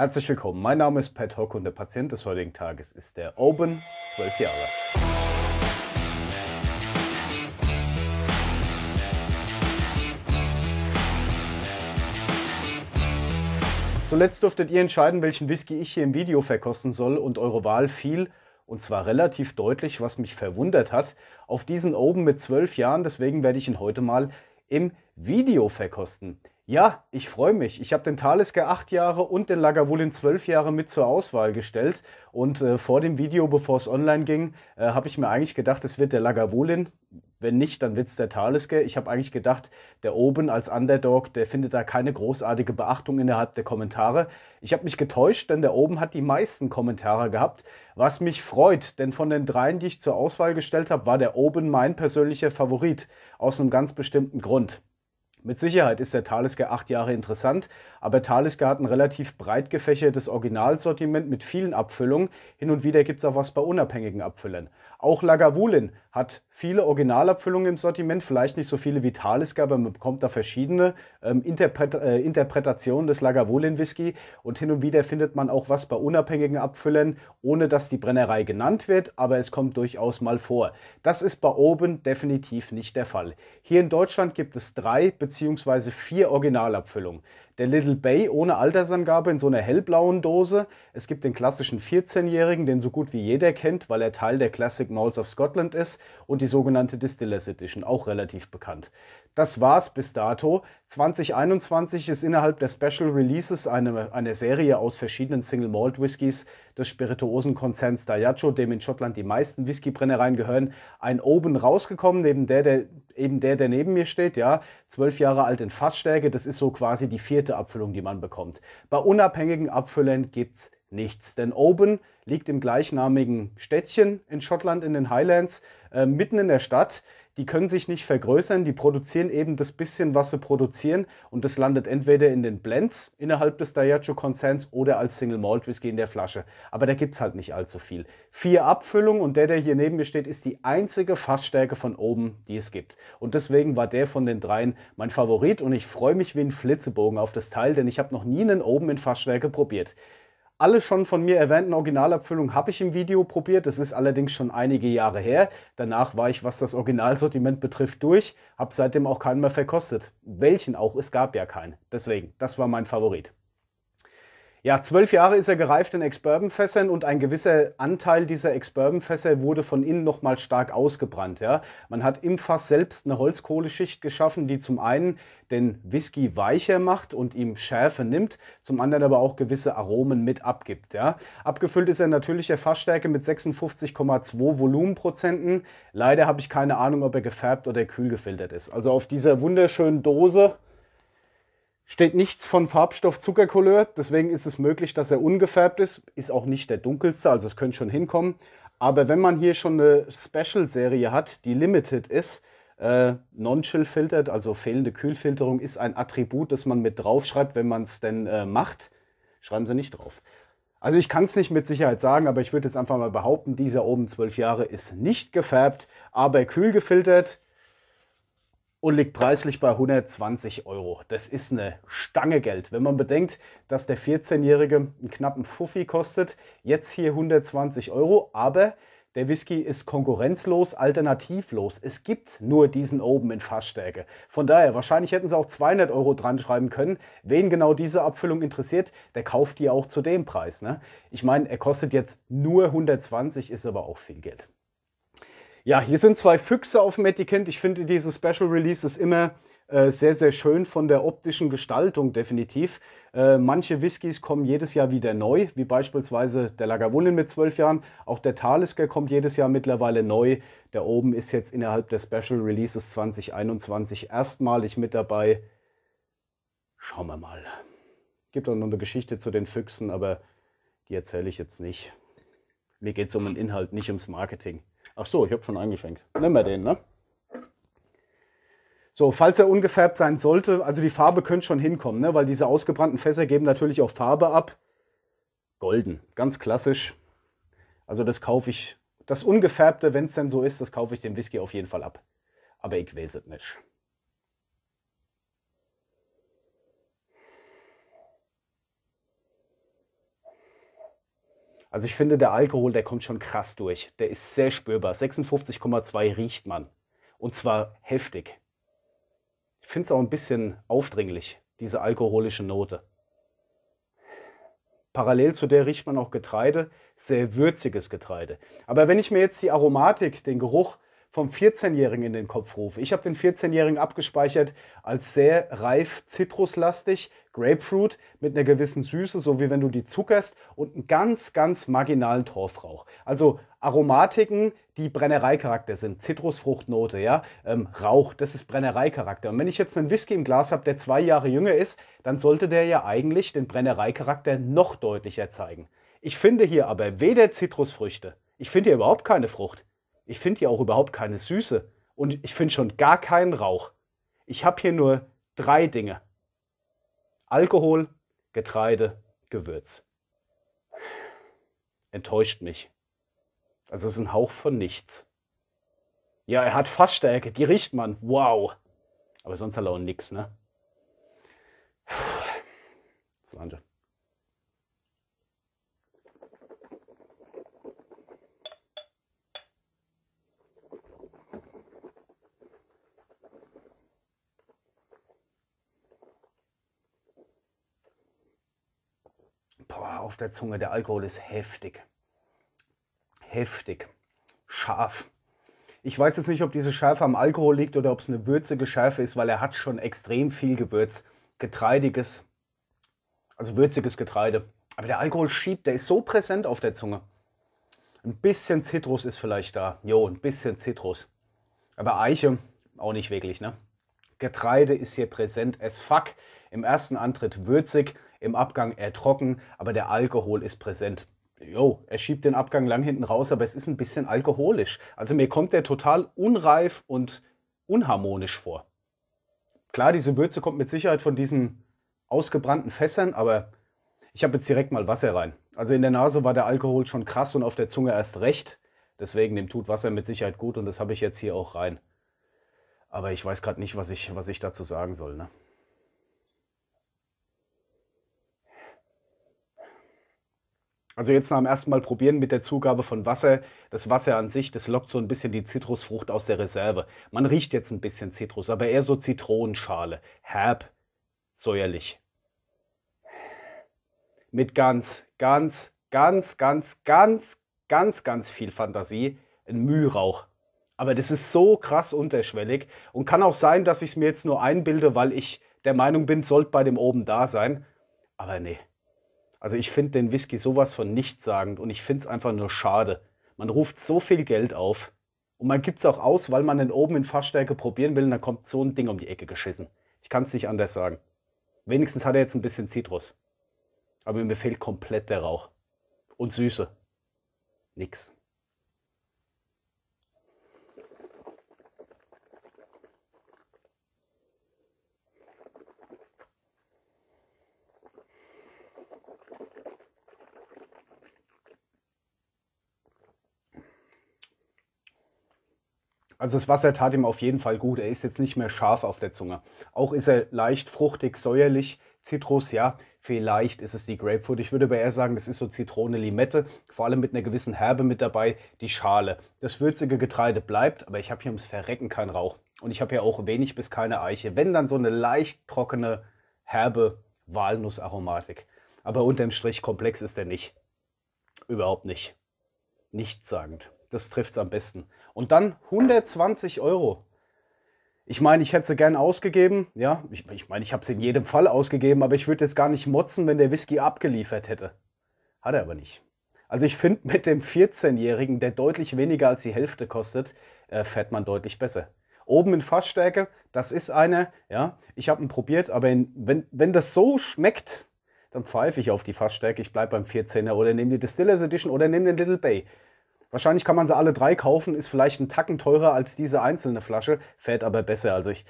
Herzlich willkommen, mein Name ist Pat Hock und der Patient des heutigen Tages ist der Oben, 12 Jahre. Zuletzt durftet ihr entscheiden, welchen Whisky ich hier im Video verkosten soll und eure Wahl fiel und zwar relativ deutlich, was mich verwundert hat, auf diesen Oben mit 12 Jahren, deswegen werde ich ihn heute mal im Video verkosten. Ja, ich freue mich. Ich habe den Talisker 8 Jahre und den Lagavulin 12 Jahre mit zur Auswahl gestellt. Und äh, vor dem Video, bevor es online ging, äh, habe ich mir eigentlich gedacht, es wird der Lagavulin. Wenn nicht, dann wird es der Talisker. Ich habe eigentlich gedacht, der Oben als Underdog, der findet da keine großartige Beachtung innerhalb der Kommentare. Ich habe mich getäuscht, denn der Oben hat die meisten Kommentare gehabt, was mich freut, denn von den dreien, die ich zur Auswahl gestellt habe, war der Oben mein persönlicher Favorit, aus einem ganz bestimmten Grund. Mit Sicherheit ist der Talisker acht Jahre interessant, aber Talisker hat ein relativ breit gefächertes Originalsortiment mit vielen Abfüllungen. Hin und wieder gibt es auch was bei unabhängigen Abfüllern. Auch Lagavulin hat viele Originalabfüllungen im Sortiment, vielleicht nicht so viele wie Talisker, aber man bekommt da verschiedene ähm, Interpret äh, Interpretationen des Lagavulin-Whisky und hin und wieder findet man auch was bei unabhängigen Abfüllern, ohne dass die Brennerei genannt wird, aber es kommt durchaus mal vor. Das ist bei Oben definitiv nicht der Fall. Hier in Deutschland gibt es drei bzw. vier Originalabfüllungen. Der Little Bay ohne Altersangabe in so einer hellblauen Dose. Es gibt den klassischen 14-Jährigen, den so gut wie jeder kennt, weil er Teil der Classic Malls of Scotland ist. Und die sogenannte Distillers Edition, auch relativ bekannt. Das war's bis dato. 2021 ist innerhalb der Special Releases eine, eine Serie aus verschiedenen Single Malt Whiskys des Spirituosenkonzerns Diageo, dem in Schottland die meisten Whiskybrennereien gehören, ein Oben rausgekommen, neben der, der, eben der, der neben mir steht, ja, zwölf Jahre alt in Fassstärke, das ist so quasi die vierte Abfüllung, die man bekommt. Bei unabhängigen Abfüllern gibt es nichts, denn Oben liegt im gleichnamigen Städtchen in Schottland in den Highlands, äh, mitten in der Stadt die können sich nicht vergrößern, die produzieren eben das bisschen, was sie produzieren und das landet entweder in den Blends innerhalb des Diageo-Konzerns oder als Single Malt Whisky in der Flasche. Aber da gibt es halt nicht allzu viel. Vier Abfüllungen und der, der hier neben mir steht, ist die einzige Fassstärke von oben, die es gibt. Und deswegen war der von den dreien mein Favorit und ich freue mich wie ein Flitzebogen auf das Teil, denn ich habe noch nie einen oben in Fassstärke probiert. Alle schon von mir erwähnten Originalabfüllungen habe ich im Video probiert. Das ist allerdings schon einige Jahre her. Danach war ich, was das Originalsortiment betrifft, durch. Habe seitdem auch keinen mehr verkostet. Welchen auch, es gab ja keinen. Deswegen, das war mein Favorit. Ja, zwölf Jahre ist er gereift in Ex-Bourbon-Fässern und ein gewisser Anteil dieser Ex-Bourbon-Fässer wurde von innen nochmal stark ausgebrannt. Ja? Man hat im Fass selbst eine Holzkohleschicht geschaffen, die zum einen den Whisky weicher macht und ihm Schärfe nimmt, zum anderen aber auch gewisse Aromen mit abgibt. Ja? Abgefüllt ist er natürlicher Fassstärke mit 56,2 Volumenprozenten. Leider habe ich keine Ahnung, ob er gefärbt oder kühl gefiltert ist. Also auf dieser wunderschönen Dose steht nichts von Farbstoff Zuckerkolleur, deswegen ist es möglich, dass er ungefärbt ist. Ist auch nicht der dunkelste, also es könnte schon hinkommen. Aber wenn man hier schon eine Special-Serie hat, die limited ist, äh, Non-Chill filtert, also fehlende Kühlfilterung, ist ein Attribut, das man mit draufschreibt, wenn man es denn äh, macht. Schreiben sie nicht drauf. Also ich kann es nicht mit Sicherheit sagen, aber ich würde jetzt einfach mal behaupten, dieser oben 12 Jahre ist nicht gefärbt, aber kühlgefiltert. gefiltert und liegt preislich bei 120 Euro. Das ist eine Stange Geld. Wenn man bedenkt, dass der 14-Jährige einen knappen Fuffi kostet, jetzt hier 120 Euro, aber der Whisky ist konkurrenzlos, alternativlos. Es gibt nur diesen Oben in Fassstärke. Von daher, wahrscheinlich hätten sie auch 200 Euro dran schreiben können. Wen genau diese Abfüllung interessiert, der kauft die auch zu dem Preis. Ne? Ich meine, er kostet jetzt nur 120, ist aber auch viel Geld. Ja, hier sind zwei Füchse auf dem Etikett. Ich finde, diese Special Releases immer äh, sehr, sehr schön von der optischen Gestaltung, definitiv. Äh, manche Whiskys kommen jedes Jahr wieder neu, wie beispielsweise der Lagavulin mit zwölf Jahren. Auch der Talisker kommt jedes Jahr mittlerweile neu. Der oben ist jetzt innerhalb der Special Releases 2021 erstmalig mit dabei. Schauen wir mal. Gibt auch noch eine Geschichte zu den Füchsen, aber die erzähle ich jetzt nicht. Mir geht es um den Inhalt, nicht ums Marketing. Ach so, ich habe schon eingeschenkt. Nehmen wir den, ne? So, falls er ungefärbt sein sollte, also die Farbe könnte schon hinkommen, ne? weil diese ausgebrannten Fässer geben natürlich auch Farbe ab. Golden, ganz klassisch. Also das kaufe ich, das Ungefärbte, wenn es denn so ist, das kaufe ich dem Whisky auf jeden Fall ab. Aber ich weiß es nicht. Also ich finde, der Alkohol, der kommt schon krass durch. Der ist sehr spürbar. 56,2 riecht man. Und zwar heftig. Ich finde es auch ein bisschen aufdringlich, diese alkoholische Note. Parallel zu der riecht man auch Getreide, sehr würziges Getreide. Aber wenn ich mir jetzt die Aromatik, den Geruch vom 14-Jährigen in den Kopf rufe, ich habe den 14-Jährigen abgespeichert als sehr reif, zitruslastig, Grapefruit mit einer gewissen Süße, so wie wenn du die zuckerst und einen ganz, ganz marginalen Torfrauch. Also Aromatiken, die Brennereicharakter sind. Zitrusfruchtnote, ja. Ähm, Rauch, das ist Brennereicharakter. Und wenn ich jetzt einen Whisky im Glas habe, der zwei Jahre jünger ist, dann sollte der ja eigentlich den Brennereicharakter noch deutlicher zeigen. Ich finde hier aber weder Zitrusfrüchte, ich finde hier überhaupt keine Frucht. Ich finde hier auch überhaupt keine Süße. Und ich finde schon gar keinen Rauch. Ich habe hier nur drei Dinge. Alkohol, Getreide, Gewürz. Enttäuscht mich. Also es ist ein Hauch von nichts. Ja, er hat Fassstärke, die riecht man. Wow. Aber sonst hat er auch nichts, ne? boah, auf der Zunge, der Alkohol ist heftig. Heftig. Scharf. Ich weiß jetzt nicht, ob diese Schärfe am Alkohol liegt oder ob es eine würzige Schärfe ist, weil er hat schon extrem viel Gewürz. Getreidiges, also würziges Getreide. Aber der Alkohol schiebt, der ist so präsent auf der Zunge. Ein bisschen Zitrus ist vielleicht da. Jo, ein bisschen Zitrus. Aber Eiche auch nicht wirklich, ne? Getreide ist hier präsent Es fuck. Im ersten Antritt würzig, im Abgang eher trocken, aber der Alkohol ist präsent. Jo, er schiebt den Abgang lang hinten raus, aber es ist ein bisschen alkoholisch. Also mir kommt der total unreif und unharmonisch vor. Klar, diese Würze kommt mit Sicherheit von diesen ausgebrannten Fässern, aber ich habe jetzt direkt mal Wasser rein. Also in der Nase war der Alkohol schon krass und auf der Zunge erst recht. Deswegen, dem tut Wasser mit Sicherheit gut und das habe ich jetzt hier auch rein. Aber ich weiß gerade nicht, was ich, was ich dazu sagen soll. Ne? Also jetzt nach dem ersten Mal probieren mit der Zugabe von Wasser. Das Wasser an sich, das lockt so ein bisschen die Zitrusfrucht aus der Reserve. Man riecht jetzt ein bisschen Zitrus, aber eher so Zitronenschale. Herb, säuerlich. Mit ganz, ganz, ganz, ganz, ganz, ganz, ganz viel Fantasie. Ein Mührauch. Aber das ist so krass unterschwellig und kann auch sein, dass ich es mir jetzt nur einbilde, weil ich der Meinung bin, sollte bei dem oben da sein. Aber nee. Also ich finde den Whisky sowas von nichtssagend und ich finde es einfach nur schade. Man ruft so viel Geld auf und man gibt es auch aus, weil man den oben in Fassstärke probieren will und dann kommt so ein Ding um die Ecke geschissen. Ich kann es nicht anders sagen. Wenigstens hat er jetzt ein bisschen Zitrus. Aber mir fehlt komplett der Rauch. Und Süße. Nix. Also das Wasser tat ihm auf jeden Fall gut. Er ist jetzt nicht mehr scharf auf der Zunge. Auch ist er leicht fruchtig, säuerlich, Zitrus, ja, vielleicht ist es die Grapefruit. Ich würde aber eher sagen, das ist so Zitrone, Limette, vor allem mit einer gewissen Herbe mit dabei, die Schale. Das würzige Getreide bleibt, aber ich habe hier ums Verrecken keinen Rauch. Und ich habe hier auch wenig bis keine Eiche. Wenn dann so eine leicht trockene, herbe Walnussaromatik. Aber unterm Strich komplex ist er nicht. Überhaupt nicht. Nichtssagend. Das trifft es am besten. Und dann 120 Euro. Ich meine, ich hätte sie gern ausgegeben. Ja, ich, ich meine, ich habe sie in jedem Fall ausgegeben, aber ich würde jetzt gar nicht motzen, wenn der Whisky abgeliefert hätte. Hat er aber nicht. Also ich finde, mit dem 14-Jährigen, der deutlich weniger als die Hälfte kostet, äh, fährt man deutlich besser. Oben in Fassstärke, das ist eine, ja, ich habe ihn probiert, aber in, wenn, wenn das so schmeckt, dann pfeife ich auf die Fassstärke, ich bleibe beim 14er oder nehme die Distillers Edition oder nehme den Little Bay. Wahrscheinlich kann man sie alle drei kaufen, ist vielleicht ein Tacken teurer als diese einzelne Flasche, fährt aber besser. Also ich,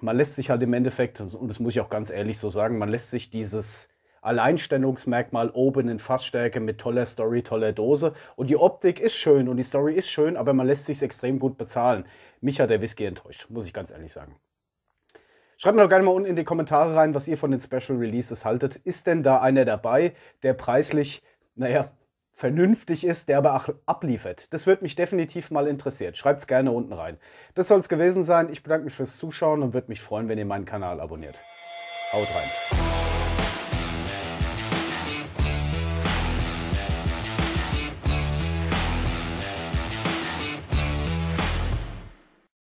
man lässt sich halt im Endeffekt, und das muss ich auch ganz ehrlich so sagen, man lässt sich dieses Alleinstellungsmerkmal oben in Fassstärke mit toller Story, toller Dose. Und die Optik ist schön und die Story ist schön, aber man lässt sich extrem gut bezahlen. Mich hat der Whisky enttäuscht, muss ich ganz ehrlich sagen. Schreibt mir doch gerne mal unten in die Kommentare rein, was ihr von den Special Releases haltet. Ist denn da einer dabei, der preislich, naja, vernünftig ist, der aber auch abliefert. Das würde mich definitiv mal interessieren. Schreibt es gerne unten rein. Das soll es gewesen sein. Ich bedanke mich fürs Zuschauen und würde mich freuen, wenn ihr meinen Kanal abonniert. Haut rein.